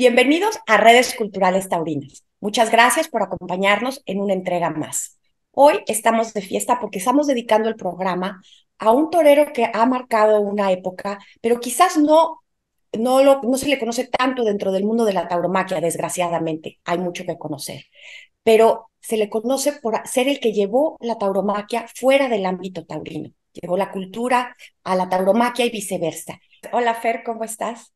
Bienvenidos a Redes Culturales Taurinas. Muchas gracias por acompañarnos en una entrega más. Hoy estamos de fiesta porque estamos dedicando el programa a un torero que ha marcado una época, pero quizás no, no, lo, no se le conoce tanto dentro del mundo de la tauromaquia, desgraciadamente. Hay mucho que conocer. Pero se le conoce por ser el que llevó la tauromaquia fuera del ámbito taurino. Llevó la cultura a la tauromaquia y viceversa. Hola Fer, ¿cómo estás?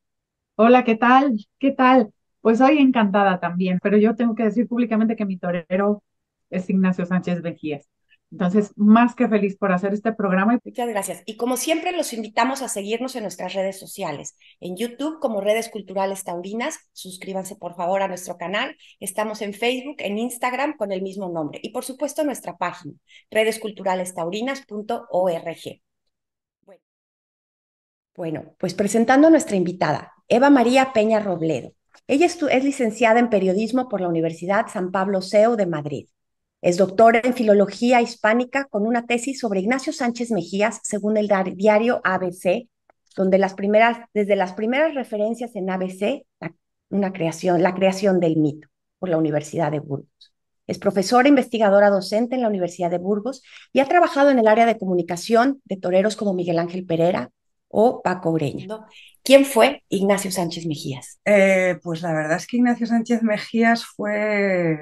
Hola, ¿qué tal? ¿Qué tal? Pues soy encantada también, pero yo tengo que decir públicamente que mi torero es Ignacio Sánchez Bejías. Entonces, más que feliz por hacer este programa. Muchas gracias. Y como siempre, los invitamos a seguirnos en nuestras redes sociales. En YouTube, como Redes Culturales Taurinas, suscríbanse por favor a nuestro canal. Estamos en Facebook, en Instagram, con el mismo nombre. Y por supuesto, nuestra página, redesculturalestaurinas.org. Bueno, pues presentando a nuestra invitada, Eva María Peña Robledo. Ella es, licenciada en periodismo por la Universidad San Pablo CEU de Madrid. Es doctora en filología hispánica con una tesis sobre Ignacio Sánchez Mejías, según el diario ABC, donde las primeras, desde las primeras referencias en ABC, una creación, la creación del mito por la Universidad de Burgos. Es profesora, investigadora, docente en la Universidad de Burgos y ha trabajado en el área de comunicación de toreros como Miguel Ángel Pereira, o Paco Ureña. ¿Quién fue Ignacio Sánchez Mejías? Eh, pues la verdad es que Ignacio Sánchez Mejías fue,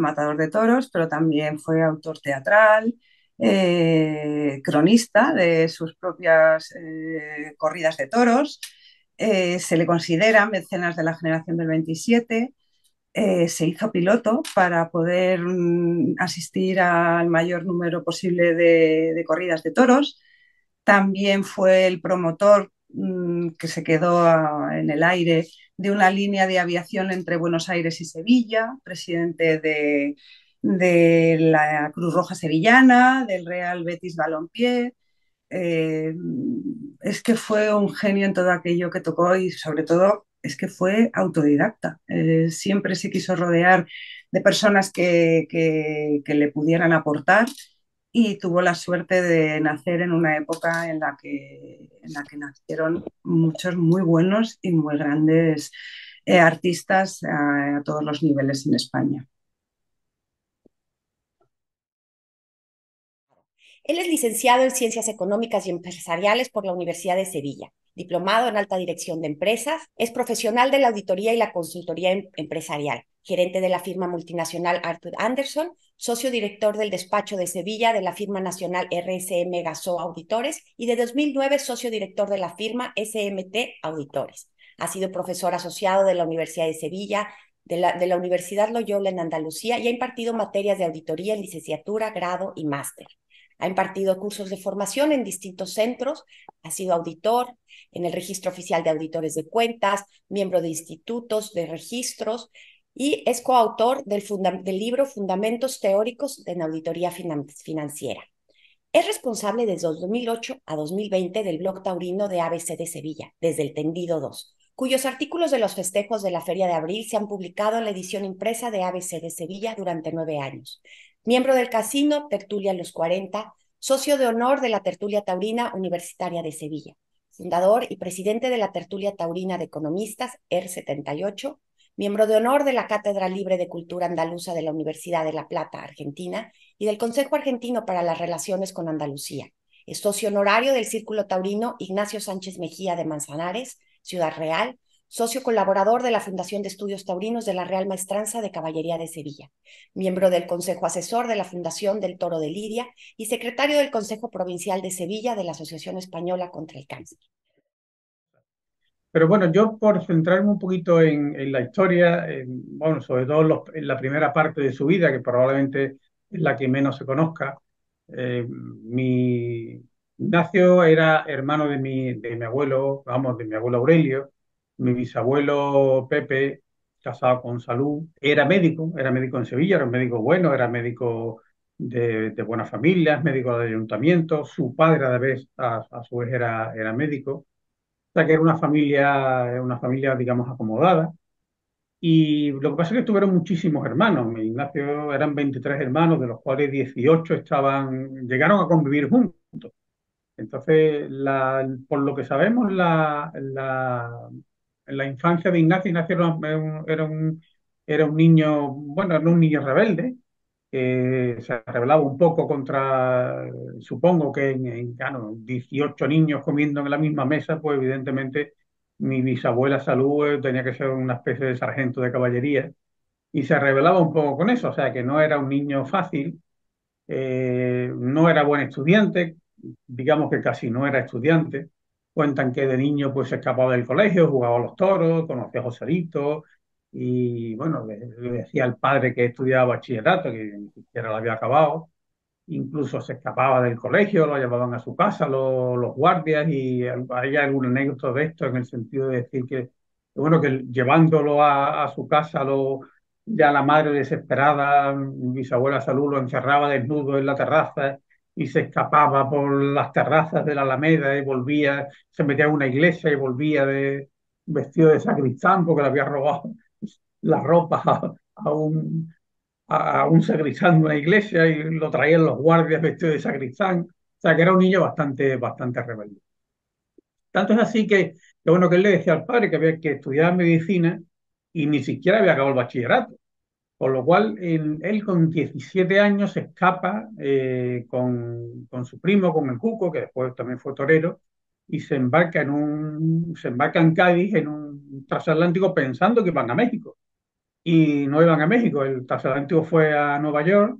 matador de toros, pero también fue autor teatral, eh, cronista de sus propias eh, corridas de toros. se le considera mecenas de la generación del 27. se hizo piloto para poder mm, asistir al mayor número posible de corridas de toros también fue el promotor mm, que se quedó en el aire de una línea de aviación entre Buenos Aires y Sevilla, presidente de, la Cruz Roja Sevillana, del Real Betis Balompié. Eh, es que fue un genio en todo aquello que tocó y sobre todo es que fue autodidacta. Eh, siempre se quiso rodear de personas que le pudieran aportar y tuvo la suerte de nacer en una época en la que, en la que nacieron muchos muy buenos y muy grandes eh, artistas a todos los niveles en España. Él es licenciado en Ciencias Económicas y Empresariales por la Universidad de Sevilla, diplomado en Alta Dirección de Empresas, es profesional de la auditoría y la consultoría em-, empresarial, gerente de la firma multinacional Arthur Anderson, socio director del despacho de Sevilla de la firma nacional RSM Gasó Auditores y de 2009 socio director de la firma SMT Auditores. Ha sido profesor asociado de la Universidad de Sevilla, de la, Universidad Loyola en Andalucía y ha impartido materias de auditoría en licenciatura, grado y máster. Ha impartido cursos de formación en distintos centros, ha sido auditor en el Registro Oficial de Auditores de Cuentas, miembro de institutos de registros y es coautor del, libro Fundamentos Teóricos en Auditoría Financiera. Es responsable desde 2008 a 2020 del blog taurino de ABC de Sevilla, desde el Tendido 2, cuyos artículos de los festejos de la Feria de Abril se han publicado en la edición impresa de ABC de Sevilla durante nueve años miembro del casino Tertulia Los 40, socio de honor de la Tertulia Taurina Universitaria de Sevilla, fundador y presidente de la Tertulia Taurina de Economistas, ER78, miembro de honor de la Cátedra Libre de Cultura Andaluza de la Universidad de La Plata, Argentina, y del Consejo Argentino para las Relaciones con Andalucía. Es socio honorario del Círculo Taurino Ignacio Sánchez Mejía de Manzanares, Ciudad Real, socio colaborador de la Fundación de Estudios Taurinos de la Real Maestranza de Caballería de Sevilla, miembro del Consejo Asesor de la Fundación del Toro de Lidia y secretario del Consejo Provincial de Sevilla de la Asociación Española contra el Cáncer. Pero bueno, yo por centrarme un poquito en, la historia, bueno, sobre todo en la primera parte de su vida, que probablemente es la que menos se conozca, eh, mi Ignacio era hermano de mi, de mi abuelo, vamos, de mi abuelo Aurelio, mi bisabuelo Pepe, casado con Salud, era médico, era médico en Sevilla, era un médico bueno, era médico de, de buenas familias, médico del ayuntamiento, su padre a, vez, a, su vez era, era médico, o sea que era una familia, una familia digamos acomodada. Y lo que pasa es que tuvieron muchísimos hermanos. mi Ignacio eran 23 hermanos, de los cuales 18 estaban, llegaron a convivir juntos. Entonces, la, por lo que sabemos, la, en la infancia de Ignacio, Ignacio era un, niño, bueno, no un niño rebelde, se rebelaba un poco contra, supongo que en, 18 niños comiendo en la misma mesa, pues evidentemente mi bisabuela Salud tenía que ser una especie de sargento de caballería y se rebelaba un poco con eso, o sea que no era un niño fácil, eh, no era buen estudiante, digamos que casi no era estudiante, Cuentan que de niño pues se escapaba del colegio, jugaba a los toros, conocía a Joselito y bueno, le, decía al padre que estudiaba bachillerato, que ni siquiera lo había acabado. Incluso se escapaba del colegio, lo llevaban a su casa los guardias y hay algún anécdota de esto en el sentido de decir que, bueno, que llevándolo a, su casa lo, ya la madre desesperada, bisabuela Salud lo encerraba desnudo en la terraza y se escapaba por las terrazas de la Alameda y volvía, se metía en una iglesia y volvía de, vestido de sacristán porque le había robado la ropa a, un, a, un sacristán de una iglesia y lo traían los guardias vestido de sacristán. O sea, que era un niño bastante, bastante rebelde. Tanto es así que, que bueno, que él le decía al padre que había que estudiar medicina y ni siquiera había acabado el bachillerato. Con lo cual, él, él con 17 años escapa eh, con, con, su primo, con Cuco, que después también fue torero, y se embarca en, un, se embarca en Cádiz en un transatlántico pensando que van a México. Y no iban a México, el transatlántico fue a Nueva York,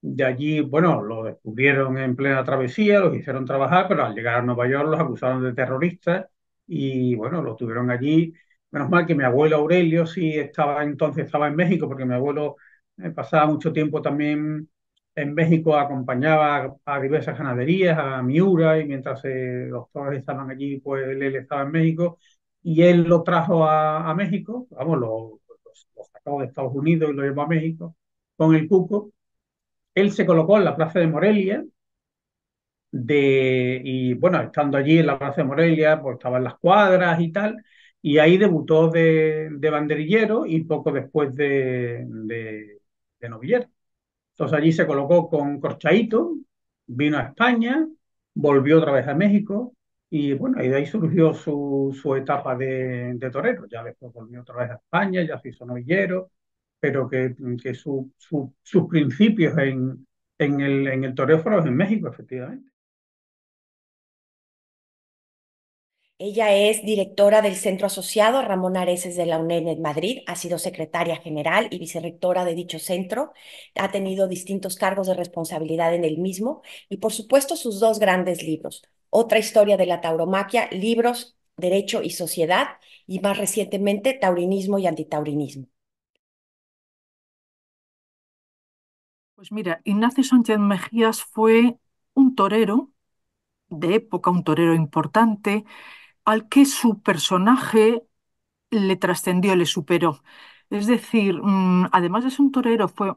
de allí, bueno, lo descubrieron en plena travesía, los hicieron trabajar, pero al llegar a Nueva York los acusaron de terroristas y bueno, lo tuvieron allí Menos mal que mi abuelo Aurelio sí estaba entonces estaba en México, porque mi abuelo eh, pasaba mucho tiempo también en México, acompañaba a, diversas ganaderías, a Miura, y mientras eh, los padres estaban allí, pues él, estaba en México, y él lo trajo a, México, vamos, lo, sacó de Estados Unidos y lo llevó a México con el cuco. Él se colocó en la plaza de Morelia, de, y bueno, estando allí en la plaza de Morelia, pues estaban las cuadras y tal, y ahí debutó de, banderillero y poco después de, de, novillero. Entonces allí se colocó con Corchaito, vino a España, volvió otra vez a México y bueno, ahí de ahí surgió su, su etapa de, torero. Ya después volvió otra vez a España, ya se hizo novillero, pero que, que su, sus principios en, en, el, en el fueron en México, efectivamente. Ella es directora del Centro Asociado Ramón Areces de la UNED Madrid, ha sido secretaria general y vicerectora de dicho centro, ha tenido distintos cargos de responsabilidad en el mismo y por supuesto sus dos grandes libros, Otra historia de la tauromaquia, libros Derecho y Sociedad y más recientemente Taurinismo y Antitaurinismo. Pues mira, Ignacio Sánchez Mejías fue un torero de época, un torero importante, al que su personaje le trascendió, le superó. Es decir, mm, además de ser un torero, fue,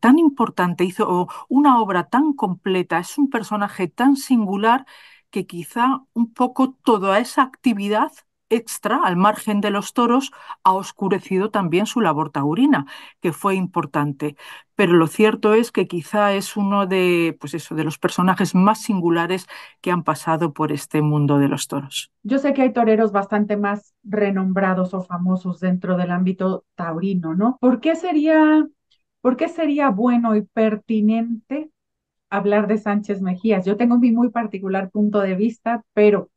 tan importante, hizo oh, una obra tan completa, es un personaje tan singular que quizá un poco toda esa actividad extra al margen de los toros ha oscurecido también su labor taurina, que fue importante. Pero lo cierto es que quizá es uno de, pues eso, de los personajes más singulares que han pasado por este mundo de los toros. Yo sé que hay toreros bastante más renombrados o famosos dentro del ámbito taurino, ¿no? ¿Por qué sería, por qué sería bueno y pertinente hablar de Sánchez Mejías? Yo tengo mi muy particular punto de vista, pero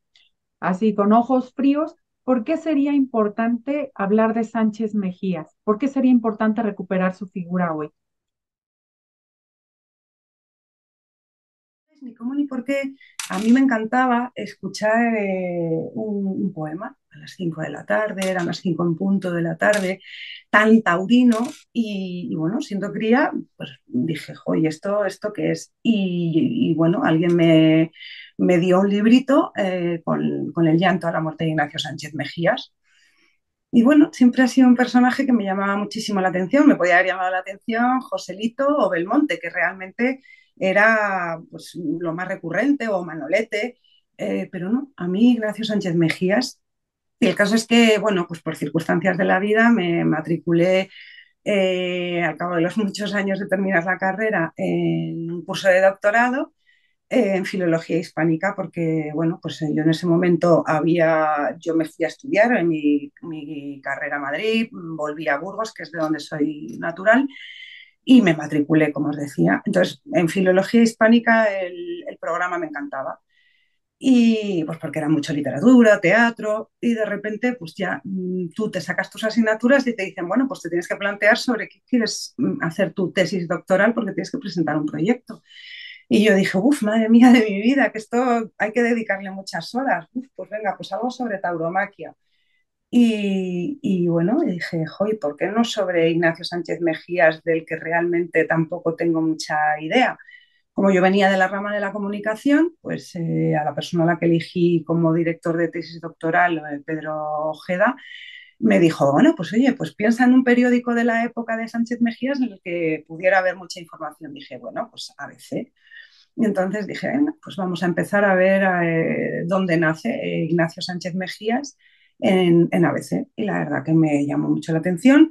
así con ojos fríos, ¿Por qué sería importante hablar de Sánchez Mejías? ¿Por qué sería importante recuperar su figura hoy? Ni cómo ni por qué. A mí me encantaba escuchar eh, un, poema a las 5 de la tarde, eran las 5 en punto de la tarde, tan taurino. Y, bueno, siendo cría, pues dije, joy, ¿esto, esto qué es? Y, bueno, alguien me, dio un librito eh, con, el llanto a la muerte de Ignacio Sánchez Mejías. Y bueno, siempre ha sido un personaje que me llamaba muchísimo la atención, me podía haber llamado la atención Joselito o Belmonte, que realmente era pues, lo más recurrente, o Manolete, eh, pero no, a mí Ignacio Sánchez Mejías y el caso es que, bueno, pues por circunstancias de la vida me matriculé eh, al cabo de los muchos años de terminar la carrera en un curso de doctorado eh, en filología hispánica porque bueno pues yo en ese momento había yo me fui a estudiar en mi, carrera a Madrid volví a Burgos que es de donde soy natural y me matriculé como os decía entonces en filología hispánica el programa me encantaba y pues porque era mucho literatura, teatro, y de repente pues ya mm, tú te sacas tus asignaturas y te dicen, bueno, pues te tienes que plantear sobre qué quieres mm, hacer tu tesis doctoral porque tienes que presentar un proyecto. Y yo dije, uff, madre mía de mi vida, que esto hay que dedicarle muchas horas. uff, pues venga, pues algo sobre tauromaquia. Y, y bueno, dije, joy, ¿por qué no sobre Ignacio Sánchez Mejías, del que realmente tampoco tengo mucha idea? Como yo venía de la rama de la comunicación, pues eh, a la persona a la que elegí como director de tesis doctoral, eh, Pedro Ojeda, me dijo, bueno, pues oye, pues piensa en un periódico de la época de Sánchez Mejías en el que pudiera haber mucha información. Dije, bueno, pues ABC. Y entonces dije, bueno, pues vamos a empezar a ver eh, dónde nace Ignacio Sánchez Mejías en, en ABC. Y la verdad que me llamó mucho la atención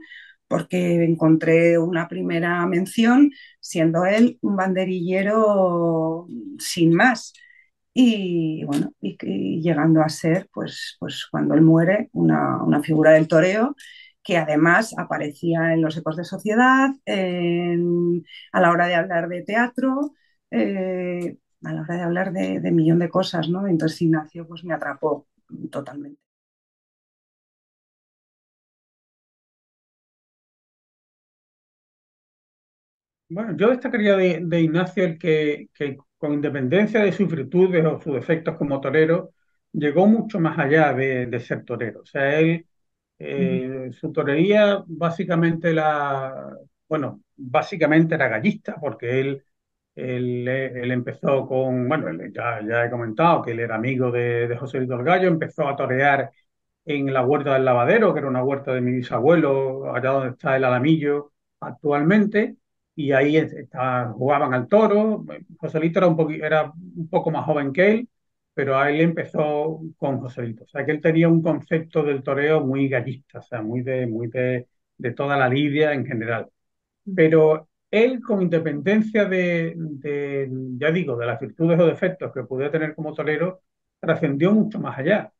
porque encontré una primera mención siendo él un banderillero sin más y bueno, y, llegando a ser, pues, pues cuando él muere, una, figura del toreo que además aparecía en los ecos de sociedad, a la hora de hablar de teatro, eh, a la hora de hablar de, de millón de cosas, ¿no? Entonces Ignacio pues me atrapó totalmente. Bueno, yo destacaría de, de Ignacio el que, con independencia de sus virtudes o sus defectos como torero, llegó mucho más allá de, ser torero. O sea, él, eh, su torería básicamente la, bueno, básicamente era gallista, porque él, él, empezó con, bueno, ya, he comentado que él era amigo de, de José Víctor Gallo, empezó a torear en la huerta del lavadero, que era una huerta de mi bisabuelo, allá donde está el Alamillo actualmente, y ahí jugaban al toro. Joselito era un, poco, era un poco más joven que él, pero a él empezó con Joselito. O sea, que él tenía un concepto del toreo muy gallista, o sea, muy de, muy de, toda la lidia en general. Pero él, con independencia de, ya digo, de las virtudes o defectos que pudiera tener como torero, trascendió mucho más allá.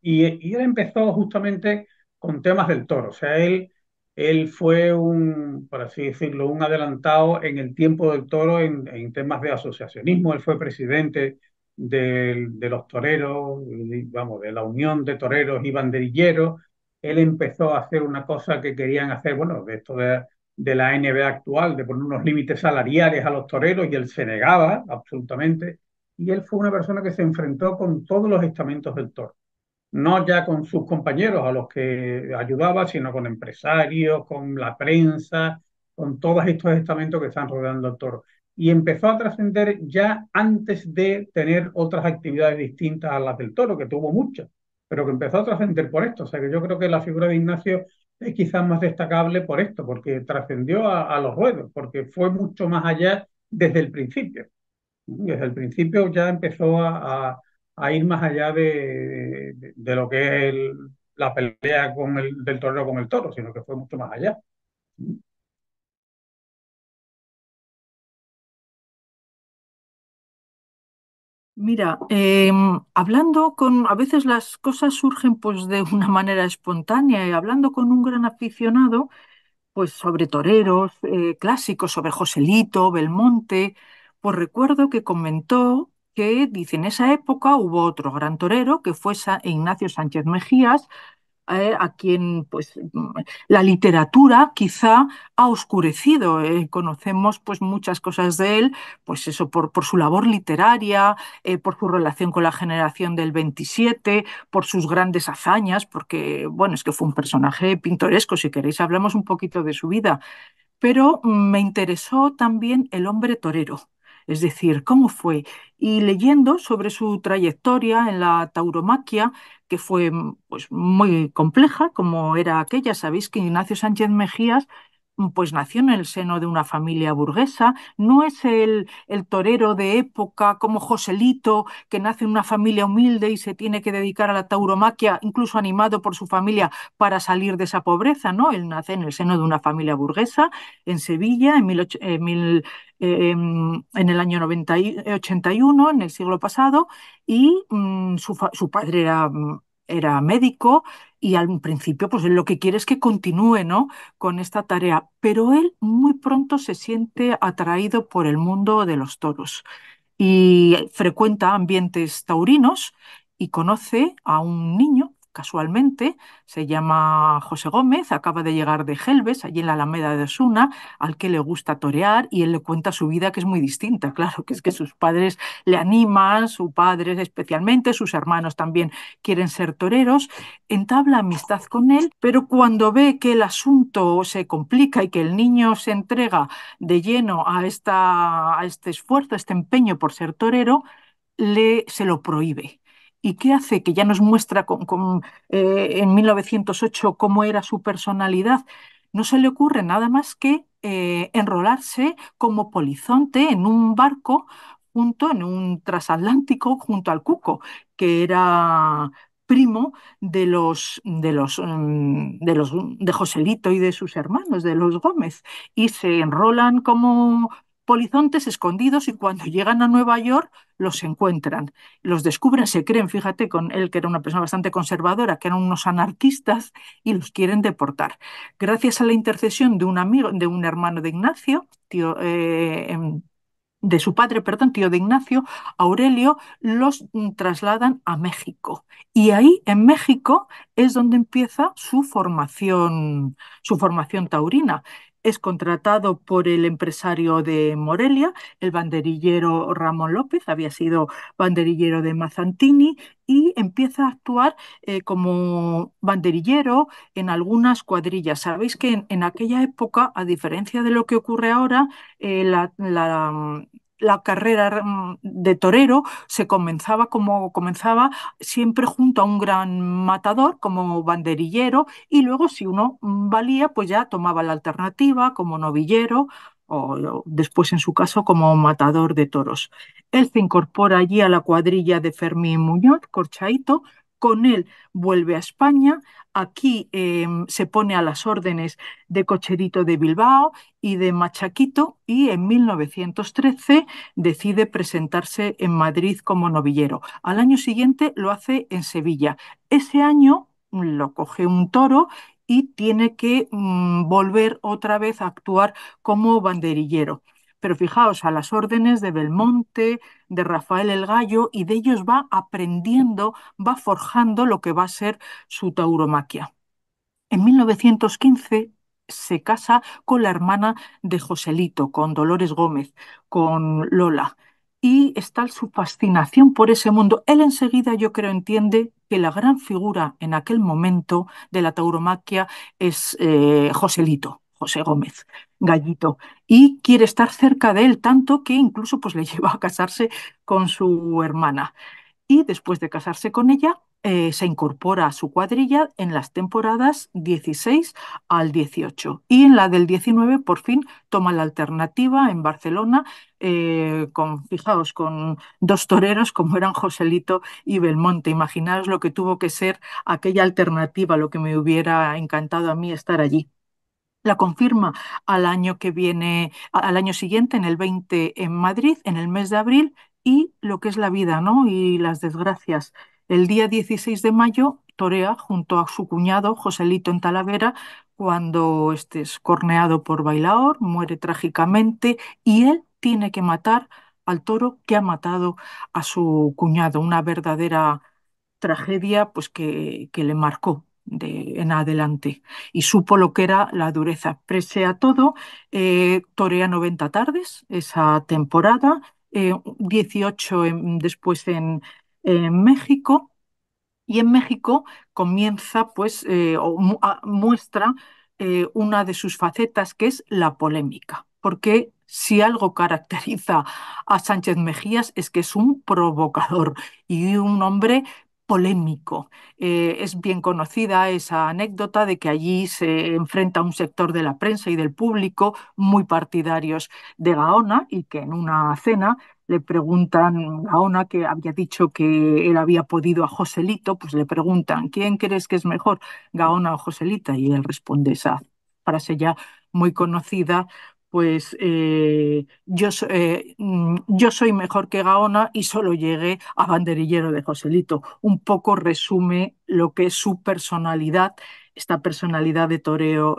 Y, y él empezó justamente con temas del toro. O sea, él él fue un, por así decirlo, un adelantado en el tiempo del toro en, temas de asociacionismo. Él fue presidente de, los toreros, vamos, de la Unión de Toreros y Banderilleros. Él empezó a hacer una cosa que querían hacer, bueno, de esto de, la NB actual, de poner unos límites salariales a los toreros, y él se negaba absolutamente. Y él fue una persona que se enfrentó con todos los estamentos del toro no ya con sus compañeros a los que ayudaba, sino con empresarios, con la prensa, con todos estos estamentos que están rodeando al toro. Y empezó a trascender ya antes de tener otras actividades distintas a las del toro, que tuvo muchas, pero que empezó a trascender por esto. O sea que yo creo que la figura de Ignacio es quizás más destacable por esto, porque trascendió a, los ruedos, porque fue mucho más allá desde el principio. Desde el principio ya empezó a a ir más allá de, lo que es la pelea con del torero con el toro, sino que fue mucho más allá. Mira, em, hablando con, a veces las cosas surgen pues de una manera espontánea y hablando con un gran aficionado, pues sobre toreros eh, clásicos, sobre Joselito, Belmonte, pues recuerdo que comentó que dice, en esa época hubo otro gran torero, que fue Ignacio Sánchez Mejías, eh, a quien pues, mm, la literatura quizá ha oscurecido. Eh, conocemos pues, muchas cosas de él, pues eso, por, su labor literaria, eh, por su relación con la generación del 27, por sus grandes hazañas, porque bueno, es que fue un personaje pintoresco, si queréis hablamos un poquito de su vida. Pero mm, me interesó también el hombre torero es decir, cómo fue. Y leyendo sobre su trayectoria en la tauromaquia, que fue pues, muy compleja, como era aquella, sabéis que Ignacio Sánchez Mejías pues nació en el seno de una familia burguesa, no es el, torero de época como Joselito, que nace en una familia humilde y se tiene que dedicar a la tauromaquia, incluso animado por su familia para salir de esa pobreza, ¿no? Él nace en el seno de una familia burguesa en Sevilla en, eh, eh, em, el año 81, en el siglo pasado, y mm, su, su padre era mm, era médico y al principio pues lo que quiere es que continúe ¿no? con esta tarea, pero él muy pronto se siente atraído por el mundo de los toros y frecuenta ambientes taurinos y conoce a un niño casualmente, se llama José Gómez, acaba de llegar de Gelbes, allí en la Alameda de Osuna, al que le gusta torear y él le cuenta su vida que es muy distinta, claro, que es que sus padres le animan, su padre especialmente, sus hermanos también quieren ser toreros, entabla amistad con él, pero cuando ve que el asunto se complica y que el niño se entrega de lleno a, esta, a este esfuerzo, a este empeño por ser torero, le, se lo prohíbe ¿Y qué hace? Que ya nos muestra eh, en 1908 cómo era su personalidad. No se le ocurre nada más que eh, enrolarse como polizonte en un barco junto, en un trasatlántico junto al Cuco, que era primo de de los mm, de los de Joselito y de sus hermanos, de los Gómez, y se enrolan como polizontes escondidos y cuando llegan a Nueva York los encuentran, los descubren, se creen, fíjate, con él que era una persona bastante conservadora, que eran unos anarquistas y los quieren deportar. Gracias a la intercesión de un amigo, de un hermano de Ignacio, tío, eh, em, de su padre, perdón, tío de Ignacio, Aurelio, los mm, trasladan a México. Y ahí, en México, es donde empieza su formación, su formación taurina es contratado por el empresario de Morelia, el banderillero Ramón López, había sido banderillero de Mazantini y empieza a actuar eh, como banderillero en algunas cuadrillas. Sabéis que en, aquella época, a diferencia de lo que ocurre ahora, eh, la la carrera mm, de torero se comenzaba como comenzaba, siempre junto a un gran matador como banderillero y luego si uno valía pues ya tomaba la alternativa como novillero o después en su caso como matador de toros. Él se incorpora allí a la cuadrilla de Fermín Muñoz, Corchaito, con él vuelve a España, aquí em, se pone a las órdenes de Cocherito de Bilbao y de Machaquito y en 1913 decide presentarse en Madrid como novillero. Al año siguiente lo hace en Sevilla. Ese año lo coge un toro y tiene que mm, volver otra vez a actuar como banderillero. Pero fijaos a las órdenes de Belmonte, de Rafael el Gallo, y de ellos va aprendiendo, va forjando lo que va a ser su tauromaquia. En 1915 se casa con la hermana de Joselito, con Dolores Gómez, con Lola. Y está su fascinación por ese mundo. Él enseguida, yo creo, entiende que la gran figura en aquel momento de la tauromaquia es eh, Joselito, José Gómez. Gallito y quiere estar cerca de él tanto que incluso pues, le lleva a casarse con su hermana. Y después de casarse con ella, eh, se incorpora a su cuadrilla en las temporadas 16 al 18 y en la del 19 por fin toma la alternativa en Barcelona, eh, con, fijaos, con dos toreros como eran Joselito y Belmonte. Imaginaos lo que tuvo que ser aquella alternativa, lo que me hubiera encantado a mí estar allí la confirma al año que viene, al año siguiente, en el 20 en Madrid, en el mes de abril, y lo que es la vida, ¿no? Y las desgracias. El día 16 de mayo torea junto a su cuñado Joselito en Talavera cuando este es corneado por Bailaor, muere trágicamente y él tiene que matar al toro que ha matado a su cuñado, una verdadera tragedia pues que, que le marcó en adelante y supo lo que era la dureza. Pese a todo, eh, torea 90 tardes esa temporada, 18 eh, después en, México y en México comienza, pues, eh, o muestra eh, una de sus facetas que es la polémica, porque si algo caracteriza a Sánchez Mejías es que es un provocador y un hombre polémico. Eh, es bien conocida esa anécdota de que allí se enfrenta un sector de la prensa y del público muy partidarios de Gaona y que en una cena le preguntan a Gaona, que había dicho que él había podido a Joselito, pues le preguntan, ¿quién crees que es mejor, Gaona o Joselita? Y él responde esa frase ya muy conocida, pues eh, eh, mm, yo, soy mejor que Gaona y solo llegué a banderillero de Joselito. Un poco resume lo que es su personalidad, esta personalidad de torero,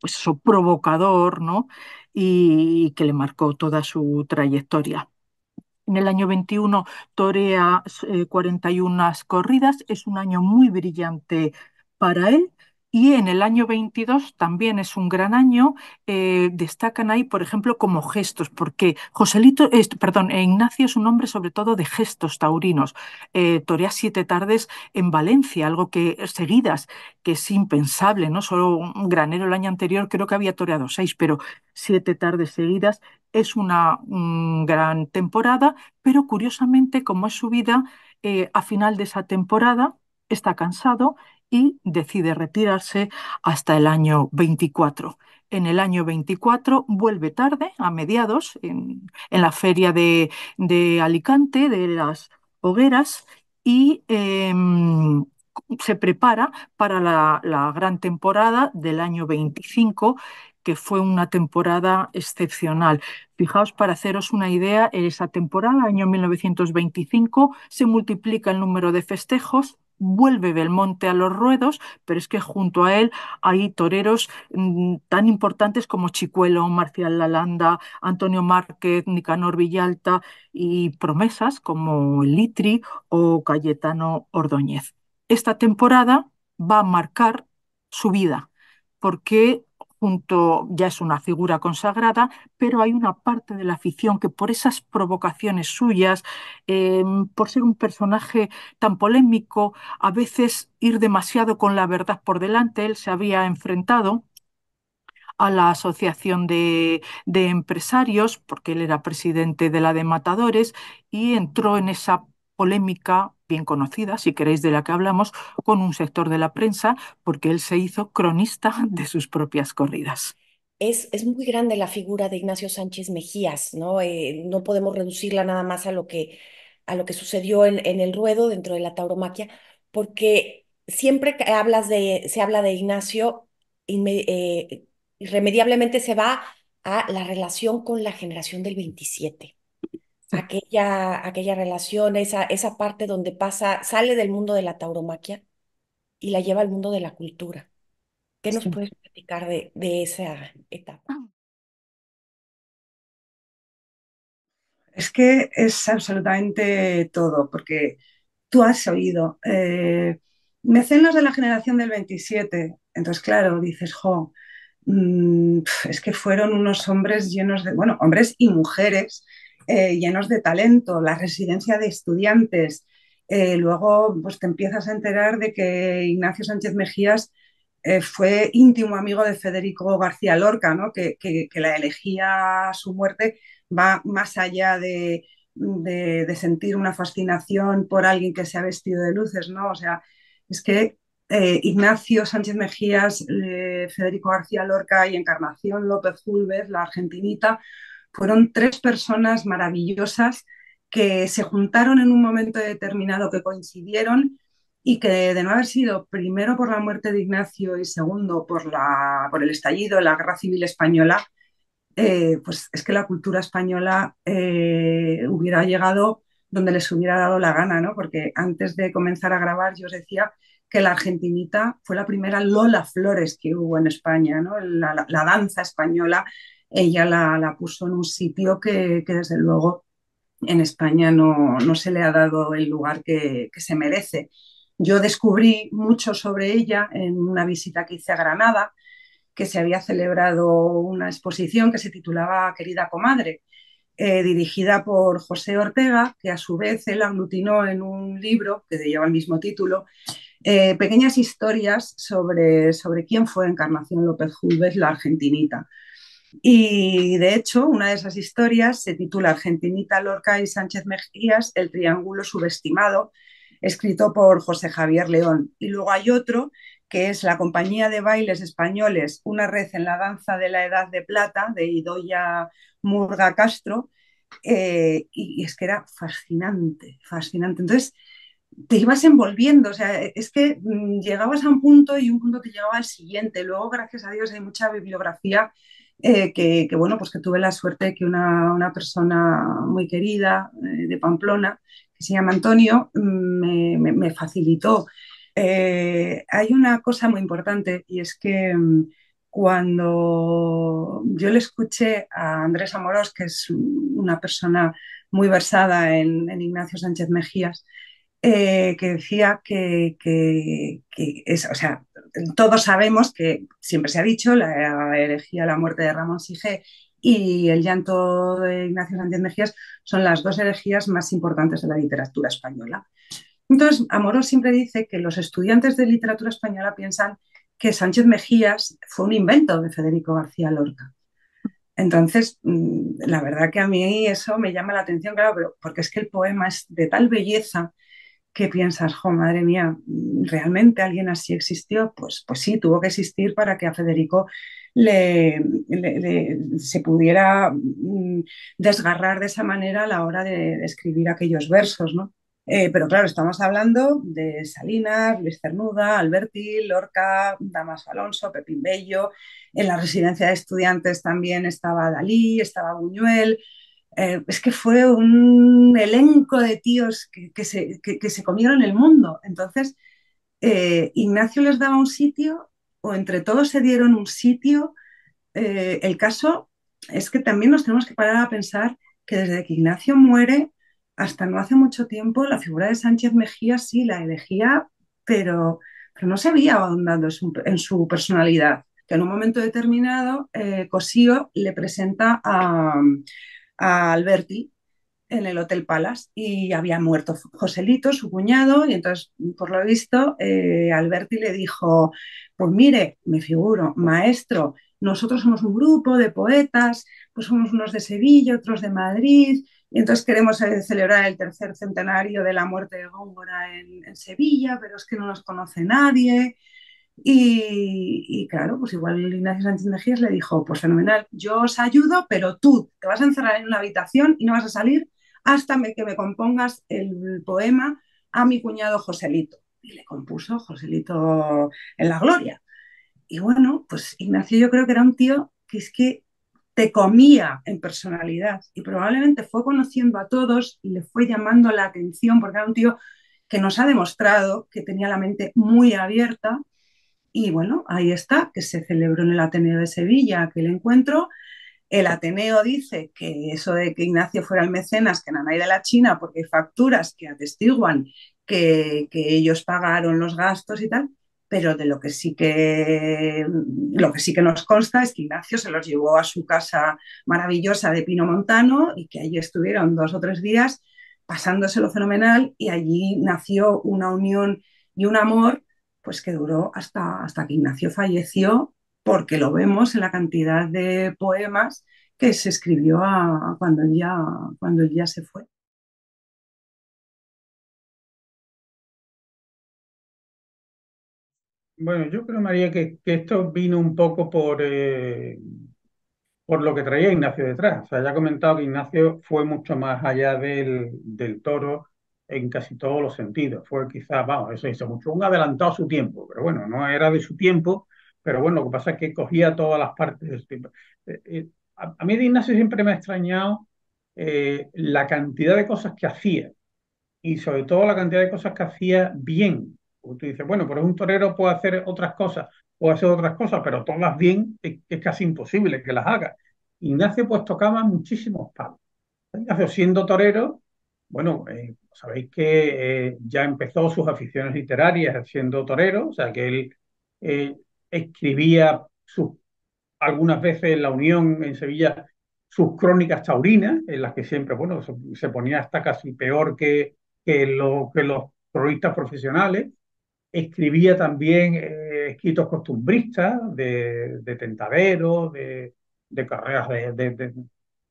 pues eso, provocador, ¿no? Y, que le marcó toda su trayectoria. En el año 21 torea 41 eh, corridas, es un año muy brillante para él. Y en el año 22 también es un gran año. Eh, destacan ahí, por ejemplo, como gestos, porque Joselito, perdón, eh, Ignacio es un hombre sobre todo de gestos taurinos. Eh, torea siete tardes en Valencia, algo que seguidas, que es impensable, ¿no? Solo un granero el año anterior creo que había toreado seis, pero siete tardes seguidas es una gran temporada, pero curiosamente, como es su vida, a final de esa temporada está cansado y decide retirarse hasta el año 24. En el año 24 vuelve tarde, a mediados, en, la feria de, Alicante, de las hogueras, y em, se prepara para la, la gran temporada del año 25 que fue una temporada excepcional. Fijaos, para haceros una idea, en esa temporada, año 1925, se multiplica el número de festejos, vuelve Belmonte a los ruedos, pero es que junto a él hay toreros mm, tan importantes como Chicuelo, Marcial Lalanda, Antonio Márquez, Nicanor Villalta y promesas como Litri o Cayetano Ordóñez. Esta temporada va a marcar su vida, porque junto ya es una figura consagrada, pero hay una parte de la afición que por esas provocaciones suyas, em, por ser un personaje tan polémico, a veces ir demasiado con la verdad por delante, él se había enfrentado a la Asociación de, de Empresarios, porque él era presidente de la de Matadores, y entró en esa polémica bien conocida, si queréis, de la que hablamos, con un sector de la prensa, porque él se hizo cronista de sus propias corridas. Es, muy grande la figura de Ignacio Sánchez Mejías, ¿no? Eh, no podemos reducirla nada más a lo que, a lo que sucedió en, el ruedo dentro de la tauromaquia, porque siempre que hablas de, se habla de Ignacio, eh, irremediablemente se va a la relación con la generación del 27. aquella, aquella relación, esa, parte donde pasa, sale del mundo de la tauromaquia y la lleva al mundo de la cultura. ¿Qué nos puedes platicar de, esa etapa? Ah. Es que es absolutamente todo, porque tú has oído eh, mecenas de la generación del 27. Entonces, claro, dices, jo, mm, es que fueron unos hombres llenos de, bueno, hombres y mujeres eh, llenos de talento, la residencia de estudiantes. Eh, luego pues, te empiezas a enterar de que Ignacio Sánchez Mejías eh, fue íntimo amigo de Federico García Lorca, que, la elegía a su muerte va más allá de, sentir una fascinación por alguien que se ha vestido de luces. ¿no? O sea, es que Ignacio Sánchez Mejías, Federico García Lorca y Encarnación López Julves, la argentinita, fueron tres personas maravillosas que se juntaron en un momento determinado, que coincidieron y que de no haber sido primero por la muerte de Ignacio y segundo por, por el estallido de la Guerra Civil Española, eh, pues es que la cultura española eh, hubiera llegado donde les hubiera dado la gana, ¿no? Porque antes de comenzar a grabar yo os decía que la argentinita fue la primera Lola Flores que hubo en España, ¿no? la danza española ella la, puso en un sitio que, desde luego en España no, se le ha dado el lugar que, se merece. Yo descubrí mucho sobre ella en una visita que hice a Granada, que se había celebrado una exposición que se titulaba Querida Comadre, eh, dirigida por José Ortega, que a su vez él aglutinó en un libro que lleva el mismo título, eh, pequeñas historias sobre, quién fue Encarnación López júvez la argentinita. Y de hecho, una de esas historias se titula Argentinita, Lorca y Sánchez Mejías, El Triángulo Subestimado, escrito por José Javier León. Y luego hay otro que es La Compañía de Bailes Españoles, una red en la danza de la Edad de Plata, de Idoya Murga Castro. Eh, y, es que era fascinante, fascinante. Entonces, te ibas envolviendo, o sea, es que mm, llegabas a un punto y un punto te llegaba al siguiente. Luego, gracias a Dios, hay mucha bibliografía eh, que, bueno, pues que tuve la suerte de que una, una persona muy querida eh, de Pamplona, que se llama Antonio, me, me, facilitó. Eh, hay una cosa muy importante y es que mm, cuando yo le escuché a Andrés Amorós, que es una persona muy versada en, Ignacio Sánchez Mejías, que decía que, que, que es, o sea, todos sabemos que siempre se ha dicho la herejía, la muerte de Ramón Sige y el llanto de Ignacio Sánchez Mejías son las dos herejías más importantes de la literatura española. Entonces, Amorós siempre dice que los estudiantes de literatura española piensan que Sánchez Mejías fue un invento de Federico García Lorca. Entonces, mm, la verdad que a mí eso me llama la atención, claro, porque es que el poema es de tal belleza ¿Qué piensas, jo, madre mía, ¿realmente alguien así existió? Pues, pues sí, tuvo que existir para que a Federico le, se pudiera mm, desgarrar de esa manera a la hora de, escribir aquellos versos, ¿no? Eh, pero claro, estamos hablando de Salinas, Luis Cernuda, Alberti, Lorca, Damas Alonso, Pepín Bello. En la residencia de estudiantes también estaba Dalí, estaba Buñuel, eh, es que fue un elenco de tíos que, se, que, se, comieron el mundo. Entonces, eh, Ignacio les daba un sitio o entre todos se dieron un sitio. Eh, el caso es que también nos tenemos que parar a pensar que desde que Ignacio muere hasta no hace mucho tiempo, la figura de Sánchez Mejía sí la elegía, pero, pero no se había ahondado en su personalidad. Que en un momento determinado, Cosío le presenta a, a Alberti en el Hotel Palace y había muerto Joselito, su cuñado, y entonces, por lo visto, eh, Alberti le dijo, pues mire, me figuro, maestro, nosotros somos un grupo de poetas, pues somos unos de Sevilla, otros de Madrid, y entonces queremos eh, celebrar el tercer centenario de la muerte de Góngora en, en Sevilla, pero es que no nos conoce nadie, y, claro, pues igual Ignacio Sánchez Mejías le dijo, pues fenomenal, yo os ayudo, pero tú te vas a encerrar en una habitación y no vas a salir hasta que me compongas el poema a mi cuñado Joselito. Y le compuso Joselito en la gloria. Y bueno, pues Ignacio yo creo que era un tío que es que te comía en personalidad y probablemente fue conociendo a todos y le fue llamando la atención porque era un tío que nos ha demostrado que tenía la mente muy abierta y bueno, ahí está, que se celebró en el Ateneo de Sevilla aquel encuentro. El Ateneo dice que eso de que Ignacio fuera el mecenas, que hay de la China, porque hay facturas que atestiguan que, ellos pagaron los gastos y tal, pero de lo que sí que lo que sí que nos consta es que Ignacio se los llevó a su casa maravillosa de Pino Montano y que allí estuvieron dos o tres días pasándose lo fenomenal y allí nació una unión y un amor pues que duró hasta, que Ignacio falleció, porque lo vemos en la cantidad de poemas que se escribió cuando, ya, cuando ya se fue. Bueno, yo creo, María, que, esto vino un poco por, eh, por lo que traía Ignacio detrás. O sea, ya he comentado que Ignacio fue mucho más allá del, del toro en casi todos los sentidos. Fue quizás, vamos, eso hizo mucho, un adelantado a su tiempo, pero bueno, no era de su tiempo, pero bueno, lo que pasa es que cogía todas las partes de su tiempo. Eh, eh, a, mí de Ignacio siempre me ha extrañado eh, la cantidad de cosas que hacía y sobre todo la cantidad de cosas que hacía bien. Usted dice, bueno, pero un torero puede hacer otras cosas, puede hacer otras cosas, pero todas bien es, es casi imposible que las haga. Ignacio pues tocaba muchísimos palos. Ignacio siendo torero, bueno, eh, sabéis que eh, ya empezó sus aficiones literarias siendo torero, o sea que él eh, escribía sus, algunas veces en La Unión, en Sevilla, sus crónicas taurinas, en las que siempre, bueno, se, ponía hasta casi peor que, que, lo, que los cronistas profesionales. Escribía también escritos costumbristas de, de tentaderos, de, de, carreras de, de, de,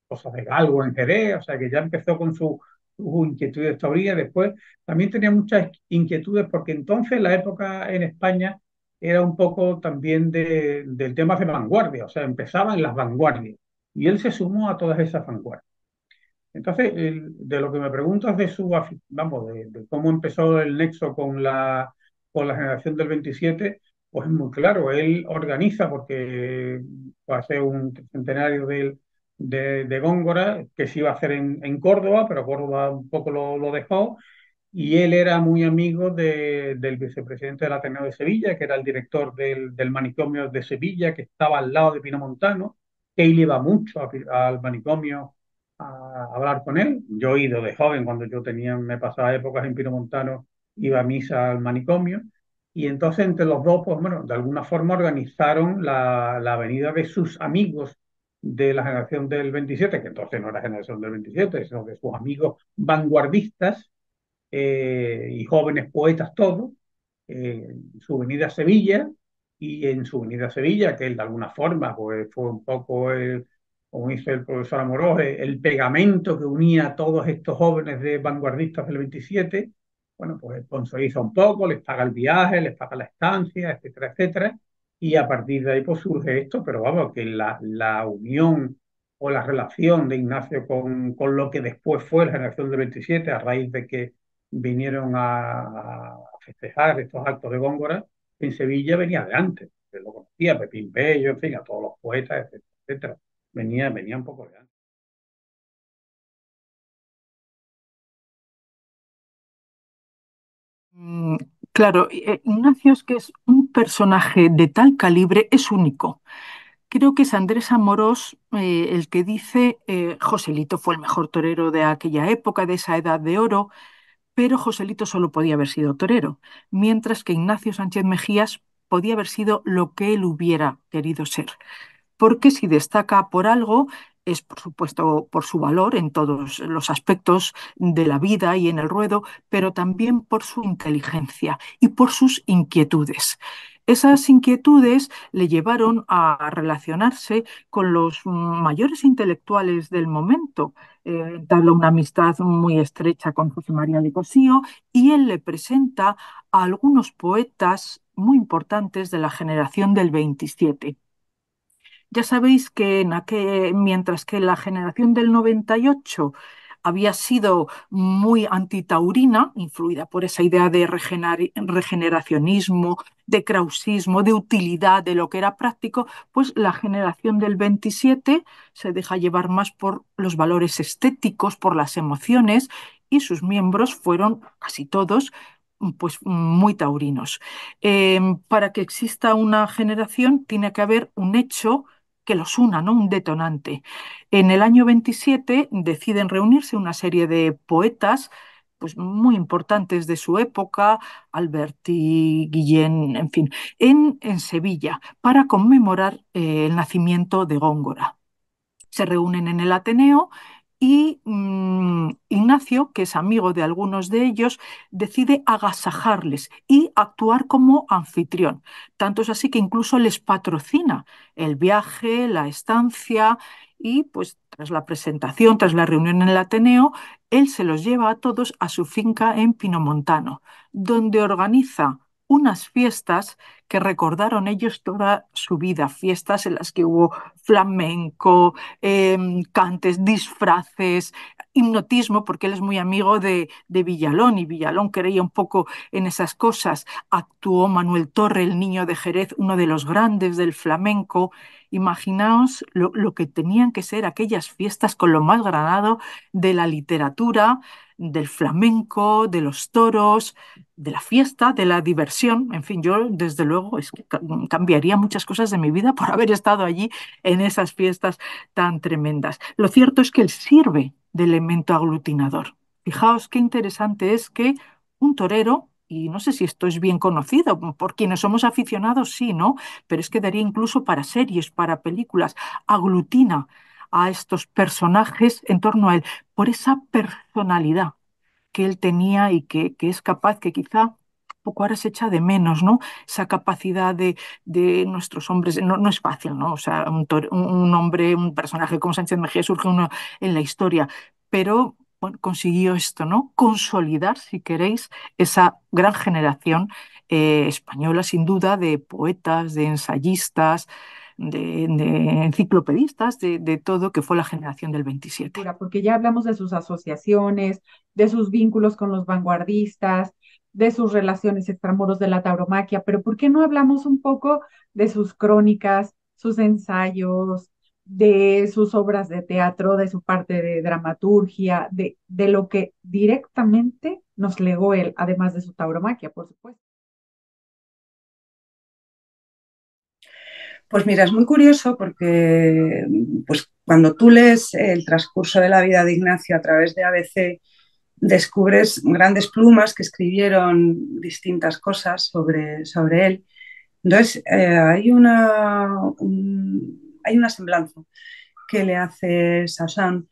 cosas de galgo en Jerez, o sea que ya empezó con su hubo inquietudes todavía después. También tenía muchas inquietudes porque entonces la época en España era un poco también del tema de vanguardia, o sea, empezaban las vanguardias y él se sumó a todas esas vanguardias. Entonces, de lo que me preguntas de su, vamos, de, cómo empezó el nexo con la, con la generación del 27, pues es muy claro, él organiza porque va a hace un centenario del, de, de, Góngora, que se iba a hacer en, Córdoba, pero Córdoba un poco lo, dejó, y él era muy amigo del vicepresidente del Ateneo de Sevilla, que era el director del, del, manicomio de Sevilla, que estaba al lado de Pinamontano, que él iba mucho al manicomio a, hablar con él. Yo he ido de joven, cuando yo tenía, me pasaba épocas en Pinamontano, iba a misa al manicomio. Y entonces entre los dos, pues bueno, de alguna forma organizaron la, la avenida de sus amigos de la generación del 27, que entonces no era generación del 27, sino de sus amigos vanguardistas eh, y jóvenes poetas todos, eh, su venida a Sevilla y en su venida a Sevilla, que él de alguna forma pues, fue un poco, como dice el profesor Amorós, el pegamento que unía a todos estos jóvenes de vanguardistas del 27, bueno, pues sponsoriza un poco, les paga el viaje, les paga la estancia, etcétera, etcétera y a partir de ahí pues, surge esto, pero vamos, que la, la unión o la relación de Ignacio con, con, lo que después fue la generación del 27, a raíz de que vinieron a, festejar estos actos de Góngora, en Sevilla venía de antes, Se lo conocía Pepín Bello, en fin, a todos los poetas, etcétera, etcétera. Venía, venía un poco de antes. Mm, Claro, eh, Ignacio es que es un personaje de tal calibre, es único. Creo que es Andrés Amorós eh, el que dice, eh, Joselito fue el mejor torero de aquella época, de esa edad de oro, pero Joselito solo podía haber sido torero, mientras que Ignacio Sánchez Mejías podía haber sido lo que él hubiera querido ser. Porque si destaca por algo es, por supuesto, por su valor en todos los aspectos de la vida y en el ruedo, pero también por su inteligencia y por sus inquietudes. Esas inquietudes le llevaron a relacionarse con los mayores intelectuales del momento. darle eh, una amistad muy estrecha con José María de Cosío y él le presenta a algunos poetas muy importantes de la generación del 27. Ya sabéis que en mientras que la generación del 98 había sido muy antitaurina, influida por esa idea de regeneracionismo, de krausismo, de utilidad, de lo que era práctico, pues la generación del 27 se deja llevar más por los valores estéticos, por las emociones, y sus miembros fueron casi todos pues muy taurinos. Em, para que exista una generación tiene que haber un hecho que los una, ¿no? un detonante. En el año 27 deciden reunirse una serie de poetas pues muy importantes de su época, Alberti, Guillén, en fin, en, en Sevilla, para conmemorar eh, el nacimiento de Góngora. Se reúnen en el Ateneo y mm, Ignacio, que es amigo de algunos de ellos, decide agasajarles y actuar como anfitrión. Tanto es así que incluso les patrocina el viaje, la estancia y pues tras la presentación, tras la reunión en el Ateneo, él se los lleva a todos a su finca en Pinomontano, donde organiza unas fiestas que recordaron ellos toda su vida, fiestas en las que hubo flamenco, em, cantes, disfraces, hipnotismo, porque él es muy amigo de, Villalón y Villalón creía un poco en esas cosas. Actuó Manuel Torre, el niño de Jerez, uno de los grandes del flamenco. Imaginaos lo, lo que tenían que ser aquellas fiestas con lo más granado de la literatura, del flamenco, de los toros, de la fiesta, de la diversión. En fin, yo desde luego es que cambiaría muchas cosas de mi vida por haber estado allí en esas fiestas tan tremendas. Lo cierto es que él sirve de elemento aglutinador. Fijaos qué interesante es que un torero, y no sé si esto es bien conocido, por quienes somos aficionados sí, ¿no? Pero es que daría incluso para series, para películas, aglutina a estos personajes en torno a él, por esa personalidad que él tenía y que, que es capaz, que quizá poco ahora se echa de menos, ¿no? Esa capacidad de, nuestros hombres, no, no, es fácil, ¿no? O sea, un, hombre, un personaje como Sánchez Mejía surge uno en la historia, pero consiguió esto, ¿no? Consolidar, si queréis, esa gran generación eh, española, sin duda, de poetas, de ensayistas, de, enciclopedistas, de, todo que fue la generación del 27. Porque ya hablamos de sus asociaciones, de sus vínculos con los vanguardistas, de sus relaciones extramuros de la tauromaquia, pero ¿por qué no hablamos un poco de sus crónicas, sus ensayos, de sus obras de teatro, de su parte de dramaturgia, de, de lo que directamente nos legó él, además de su tauromaquia, por supuesto? Pues mira, es muy curioso porque pues, cuando tú lees el transcurso de la vida de Ignacio a través de ABC, descubres grandes plumas que escribieron distintas cosas sobre, sobre él. Entonces, eh, hay, una, hay una semblanza que le hace Sassan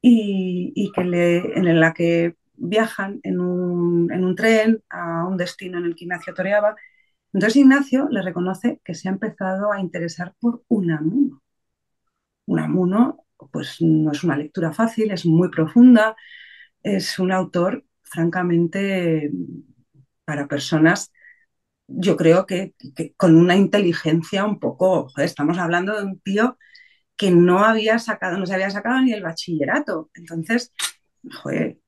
y, y, que le, en la que viajan en un, en un, tren a un destino en el que Ignacio toreaba entonces Ignacio le reconoce que se ha empezado a interesar por Unamuno. Unamuno, pues no es una lectura fácil, es muy profunda, es un autor, francamente, para personas, yo creo que, con una inteligencia un poco, estamos hablando de un tío que no había sacado, se había sacado ni el bachillerato. Entonces,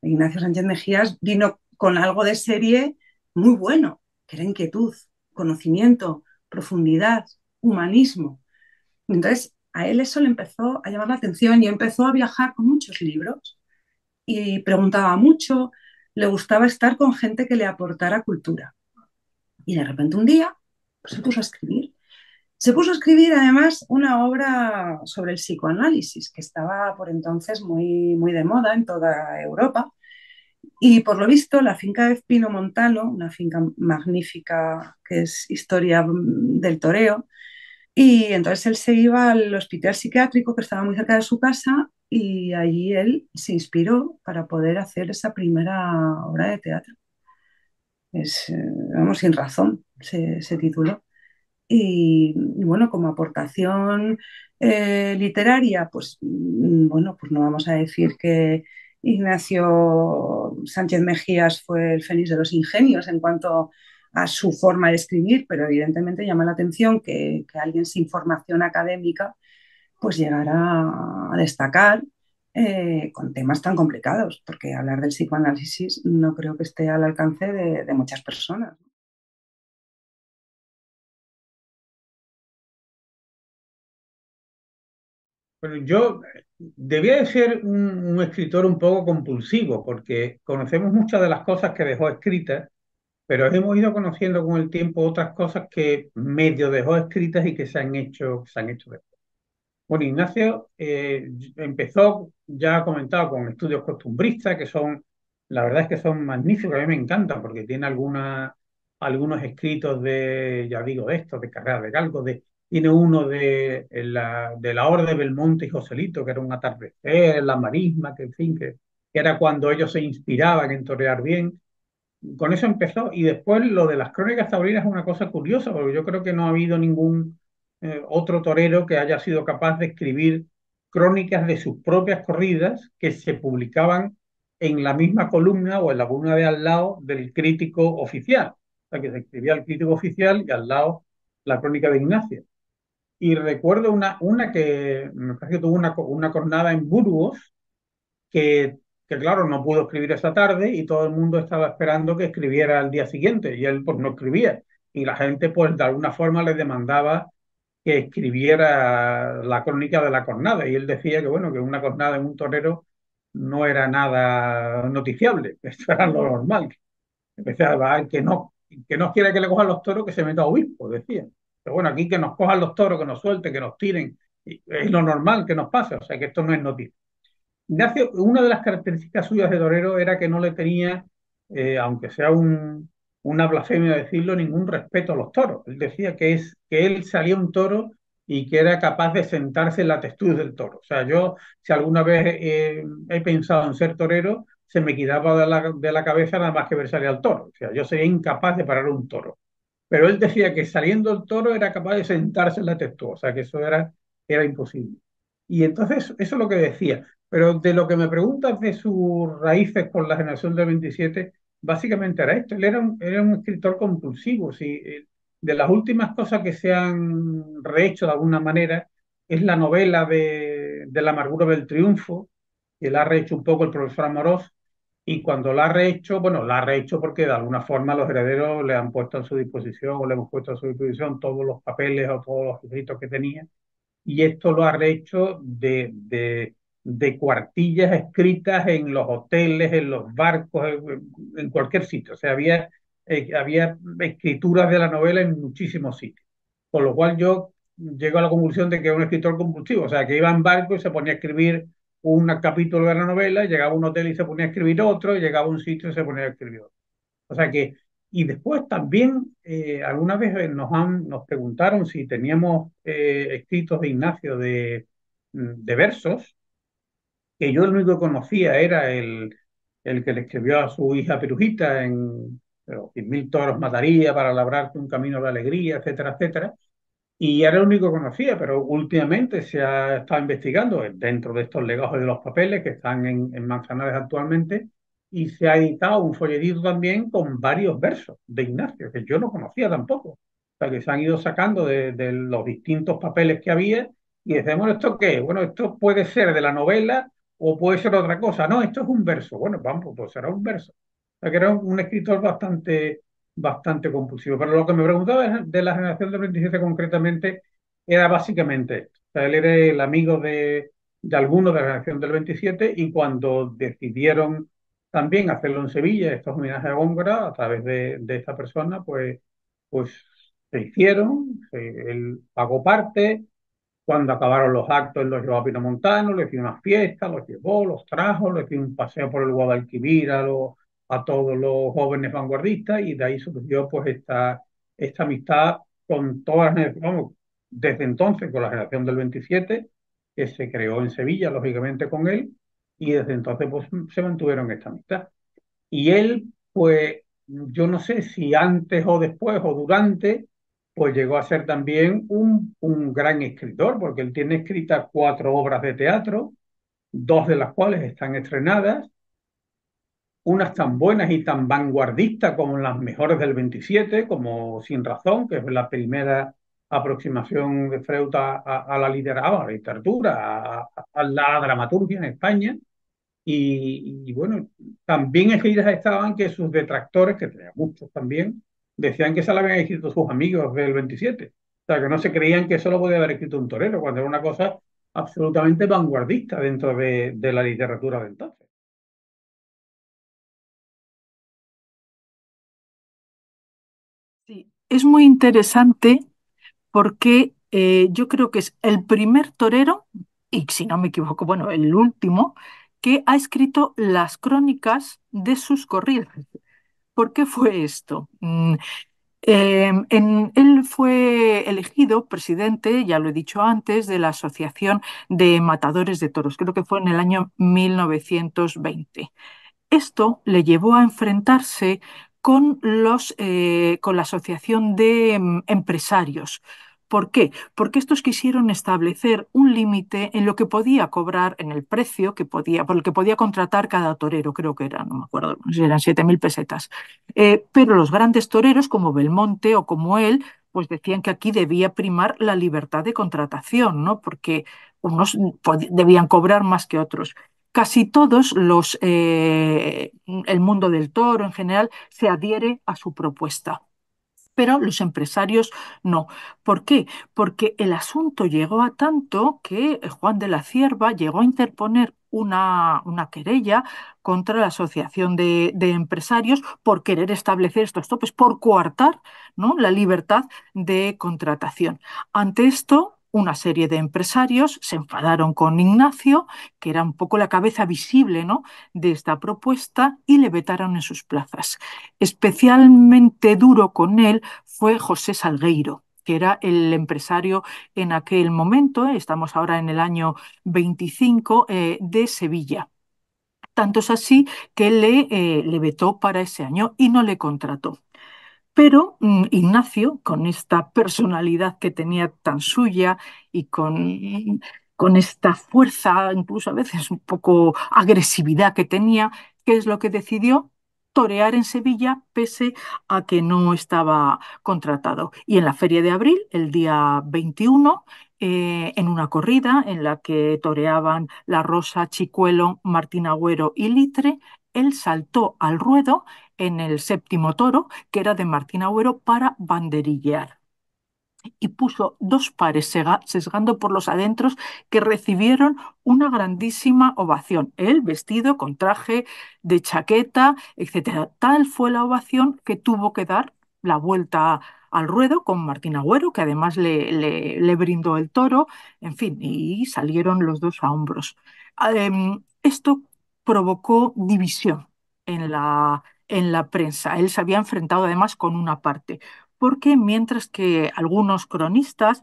Ignacio Sánchez Mejías vino con algo de serie muy bueno, que era inquietud, conocimiento, profundidad, humanismo. Entonces, a él eso le empezó a llamar la atención y empezó a viajar con muchos libros y preguntaba mucho, le gustaba estar con gente que le aportara cultura. Y de repente un día pues, se puso a escribir. Se puso a escribir además una obra sobre el psicoanálisis, que estaba por entonces muy, muy de moda en toda Europa y por lo visto, la finca de Pino Montano, una finca magnífica que es historia mm, del toreo, y entonces él se iba al hospital psiquiátrico que estaba muy cerca de su casa y allí él se inspiró para poder hacer esa primera obra de teatro. Es, eh, vamos, sin razón se, se tituló. Y, bueno, como aportación eh, literaria, pues mm, bueno, pues no vamos a decir que, Ignacio Sánchez Mejías fue el fénix de los ingenios en cuanto a su forma de escribir, pero evidentemente llama la atención que, alguien sin formación académica pues llegara a destacar eh, con temas tan complicados, porque hablar del psicoanálisis no creo que esté al alcance de, de muchas personas. Bueno, yo debía de ser un, escritor un poco compulsivo, porque conocemos muchas de las cosas que dejó escritas, pero hemos ido conociendo con el tiempo otras cosas que medio dejó escritas y que se han hecho, se han hecho después. Bueno, Ignacio eh, empezó, ya ha comentado, con estudios costumbristas, que son, la verdad es que son magníficos, a mí me encantan, porque tiene algunos escritos de, ya digo, esto, de carrera de galgo, de tiene uno de, la, de la Orden de Belmonte y Joselito, que era un atardecer, la marisma, que en fin, que, era cuando ellos se inspiraban en torear bien. Con eso empezó y después lo de las crónicas taurinas es una cosa curiosa, porque yo creo que no ha habido ningún eh, otro torero que haya sido capaz de escribir crónicas de sus propias corridas que se publicaban en la misma columna o en la columna de al lado del crítico oficial. O sea, que se escribía el crítico oficial y al lado la crónica de Ignacia. Y recuerdo una, una que me parece que tuvo una, una jornada en Burgos, que, que, claro, no pudo escribir esa tarde y todo el mundo estaba esperando que escribiera al día siguiente y él pues no escribía. Y la gente pues de alguna forma le demandaba que escribiera la crónica de la cornada y él decía que bueno, que una cornada en un torero no era nada noticiable, esto era lo normal. Empezaba a que no, que no quiera que le cojan los toros que se meta obispo, decía. Pero bueno, aquí que nos cojan los toros, que nos suelten, que nos tiren, es lo normal que nos pase, o sea que esto no es noticia. Ignacio, una de las características suyas de torero era que no le tenía, eh, aunque sea una blasfemia decirlo, ningún respeto a los toros. Él decía que, es, que él salía un toro y que era capaz de sentarse en la textura del toro. O sea, yo si alguna vez eh, he pensado en ser torero, se me quitaba de la, de la cabeza nada más que ver salir al toro. O sea, yo sería incapaz de parar un toro. Pero él decía que saliendo el toro era capaz de sentarse en la sea que eso era, era imposible. Y entonces eso es lo que decía. Pero de lo que me preguntas de sus raíces con la generación del 27, básicamente era esto. Él era un, era un escritor compulsivo. Eh, de las últimas cosas que se han rehecho de alguna manera es la novela de, de la amargura del triunfo, que la ha rehecho un poco el profesor Amorós, y cuando la ha rehecho, bueno, la ha rehecho porque de alguna forma los herederos le han puesto a su disposición o le hemos puesto a su disposición todos los papeles o todos los escritos que tenía y esto lo ha rehecho de, de, cuartillas escritas en los hoteles, en los barcos, en, cualquier sitio. O sea, había, eh, había escrituras de la novela en muchísimos sitios. Con lo cual yo llego a la conclusión de que era un escritor compulsivo, o sea, que iba en barco y se ponía a escribir un capítulo de la novela, llegaba un hotel y se ponía a escribir otro, llegaba un sitio y se ponía a escribir otro. O sea que, y después también, eh, alguna vez nos, han, nos preguntaron si teníamos eh, escritos de Ignacio mm, de, versos, que yo el único que conocía era el, el que le escribió a su hija Perujita en pero, Mil toros mataría para labrarte un camino de alegría, etcétera, etcétera y era el único que conocía, pero últimamente se ha estado investigando dentro de estos legajos de los papeles que están en, en Manzanares actualmente y se ha editado un folletito también con varios versos de Ignacio, que yo no conocía tampoco. O sea, que se han ido sacando de, los distintos papeles que había y decimos, ¿esto qué? Bueno, esto puede ser de la novela o puede ser otra cosa. No, esto es un verso. Bueno, vamos, pues será un verso. O sea, que era un escritor bastante bastante compulsivo. Pero lo que me preguntaba de la generación del 27 concretamente era básicamente O sea, él era el amigo de, de algunos de la generación del 27 y cuando decidieron también hacerlo en Sevilla, estos homenajes a Góngora, a través de, esta persona, pues, pues se hicieron, él pagó parte, cuando acabaron los actos, él los llevó a le hicieron una fiesta los llevó, los trajo, le dio un paseo por el Guadalquivir a los, a todos los jóvenes vanguardistas y de ahí surgió pues esta, esta amistad con todas las desde entonces con la generación del 27, que se creó en Sevilla, lógicamente con él, y desde entonces pues se mantuvieron esta amistad. Y él, pues yo no sé si antes o después o durante, pues llegó a ser también un, un gran escritor, porque él tiene escritas cuatro obras de teatro, dos de las cuales están estrenadas, unas tan buenas y tan vanguardistas como las mejores del 27, como Sin Razón, que es la primera aproximación de Freuta a, la literatura, a la, dramaturgia en España. Y, bueno, también escritas estaban que sus detractores, que tenía muchos también, decían que se la habían escrito sus amigos del 27. O sea, que no se creían que solo podía haber escrito un torero, cuando era una cosa absolutamente vanguardista dentro de la literatura de entonces. es muy interesante porque eh, yo creo que es el primer torero, y si no me equivoco, bueno, el último, que ha escrito las crónicas de sus corridas. ¿Por qué fue esto? Mm, em, él fue elegido presidente, ya lo he dicho antes, de la Asociación de Matadores de Toros, creo que fue en el año 1920. Esto le llevó a enfrentarse con, los, eh, con la Asociación de mm, Empresarios. ¿Por qué? Porque estos quisieron establecer un límite en lo que podía cobrar, en el precio que podía, por lo que podía contratar cada torero, creo que era, no me acuerdo, eran 7.000 pesetas. Eh, pero los grandes toreros, como Belmonte o como él, pues decían que aquí debía primar la libertad de contratación, ¿no? Porque unos mm, debían cobrar más que otros casi todos los, eh, el mundo del toro en general, se adhiere a su propuesta. Pero los empresarios no. ¿Por qué? Porque el asunto llegó a tanto que Juan de la Cierva llegó a interponer una, una, querella contra la Asociación de, de, Empresarios por querer establecer estos topes, por coartar ¿no? la libertad de contratación. Ante esto, una serie de empresarios se enfadaron con Ignacio, que era un poco la cabeza visible ¿no? de esta propuesta, y le vetaron en sus plazas. Especialmente duro con él fue José Salgueiro que era el empresario en aquel momento, ¿eh? estamos ahora en el año 25, eh, de Sevilla. Tanto es así que le, eh, le vetó para ese año y no le contrató. Pero mm, Ignacio, con esta personalidad que tenía tan suya y con, con esta fuerza, incluso a veces un poco agresividad que tenía, ¿qué es lo que decidió? torear en Sevilla pese a que no estaba contratado. Y en la feria de abril, el día 21, eh, en una corrida en la que toreaban La Rosa, Chicuelo, Martín Agüero y Litre, él saltó al ruedo en el séptimo toro, que era de Martín Agüero, para banderillear. Y puso dos pares sesgando por los adentros que recibieron una grandísima ovación. Él vestido con traje de chaqueta, etc. Tal fue la ovación que tuvo que dar la vuelta al ruedo con Martín Agüero, que además le, brindó el toro, en fin, y salieron los dos a hombros. Em, esto provocó división en la, en la prensa. Él se había enfrentado además con una parte, porque mientras que algunos cronistas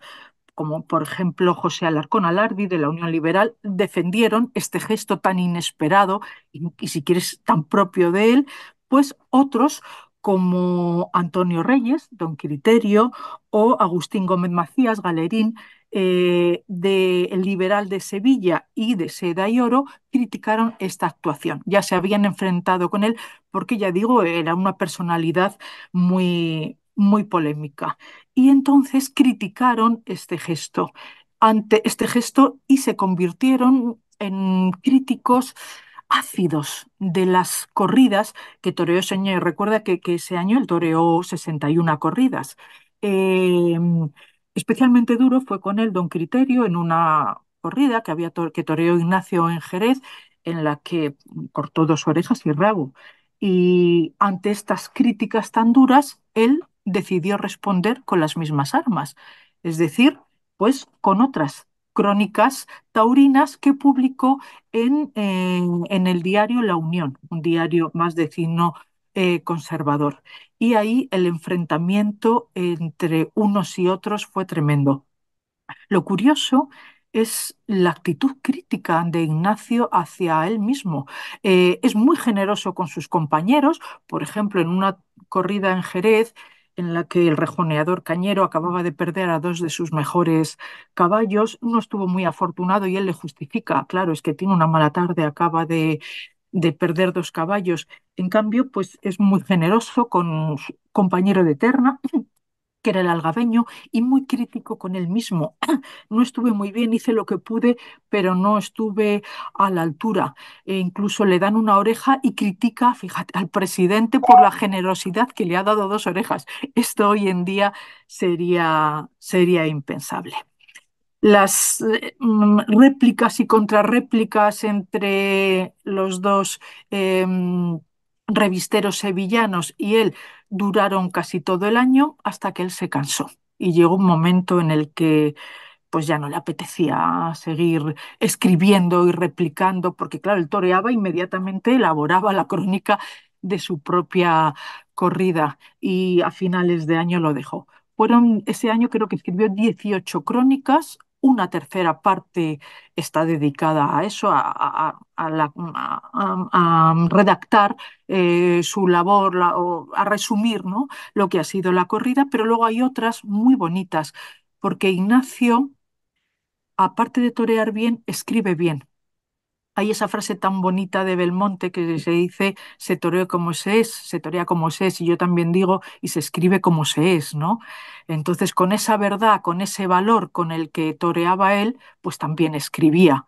como por ejemplo José Alarcón Alardi de la Unión Liberal, defendieron este gesto tan inesperado y, y si quieres tan propio de él, pues otros como Antonio Reyes, Don Criterio, o Agustín Gómez Macías, Galerín, eh, del Liberal de Sevilla y de Seda y Oro, criticaron esta actuación. Ya se habían enfrentado con él porque, ya digo, era una personalidad muy, muy polémica. Y entonces criticaron este gesto, ante este gesto y se convirtieron en críticos ácidos de las corridas que toreó Señé. Recuerda que, ese año él toreó 61 corridas. Em, especialmente duro fue con el Don Criterio en una corrida que, había que toreó Ignacio en Jerez, en la que cortó dos orejas y rabo. Y ante estas críticas tan duras, él decidió responder con las mismas armas, es decir, pues con otras crónicas taurinas que publicó eh, en, el diario La Unión, un diario más de signo eh, conservador. Y ahí el enfrentamiento entre unos y otros fue tremendo. Lo curioso es la actitud crítica de Ignacio hacia él mismo. Eh, es muy generoso con sus compañeros, por ejemplo, en una corrida en Jerez, en la que el rejoneador cañero acababa de perder a dos de sus mejores caballos. no estuvo muy afortunado y él le justifica, claro, es que tiene una mala tarde, acaba de, de perder dos caballos. En cambio, pues es muy generoso con su compañero de terna que era el algabeño, y muy crítico con él mismo. No estuve muy bien, hice lo que pude, pero no estuve a la altura. E incluso le dan una oreja y critica, fíjate, al presidente por la generosidad que le ha dado dos orejas. Esto hoy en día sería, sería impensable las mm, réplicas y contrarréplicas entre los dos em, revisteros sevillanos y él duraron casi todo el año hasta que él se cansó y llegó un momento en el que pues ya no le apetecía seguir escribiendo y replicando, porque claro, él toreaba inmediatamente, elaboraba la crónica de su propia corrida y a finales de año lo dejó. Fueron ese año creo que escribió 18 crónicas, una tercera parte está dedicada a eso, a, redactar eh, su labor, a resumir ¿no? lo que ha sido la corrida, pero luego hay otras muy bonitas, porque Ignacio, aparte de torear bien, escribe bien hay esa frase tan bonita de Belmonte que se dice, se toreó como se es, se torea como se es, y yo también digo, y se escribe como se es, ¿no? Entonces, con esa verdad, con ese valor con el que toreaba él, pues también escribía.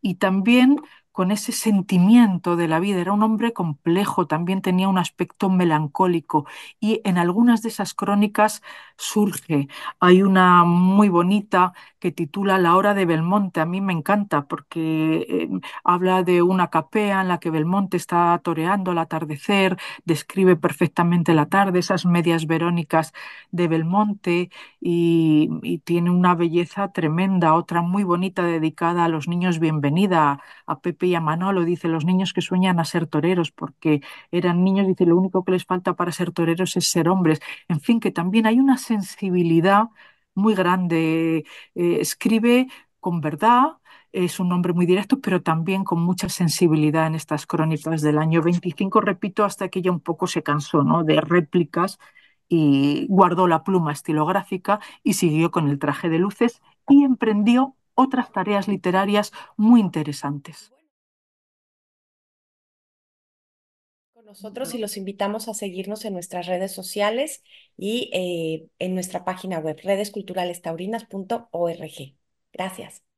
Y también con ese sentimiento de la vida. Era un hombre complejo, también tenía un aspecto melancólico y en algunas de esas crónicas surge. Hay una muy bonita que titula La hora de Belmonte. A mí me encanta porque em, habla de una capea en la que Belmonte está toreando al atardecer, describe perfectamente la tarde, esas medias verónicas de Belmonte y, y tiene una belleza tremenda. Otra muy bonita dedicada a los niños bienvenida a Pepe y a Manolo, dice, los niños que sueñan a ser toreros porque eran niños, dice, lo único que les falta para ser toreros es ser hombres. En fin, que también hay una sensibilidad muy grande. Eh, escribe con verdad, es un hombre muy directo, pero también con mucha sensibilidad en estas crónicas del año 25, repito, hasta que ya un poco se cansó ¿no? de réplicas y guardó la pluma estilográfica y siguió con el traje de luces y emprendió otras tareas literarias muy interesantes. nosotros y los invitamos a seguirnos en nuestras redes sociales y eh, en nuestra página web, redesculturalestaurinas.org. Gracias.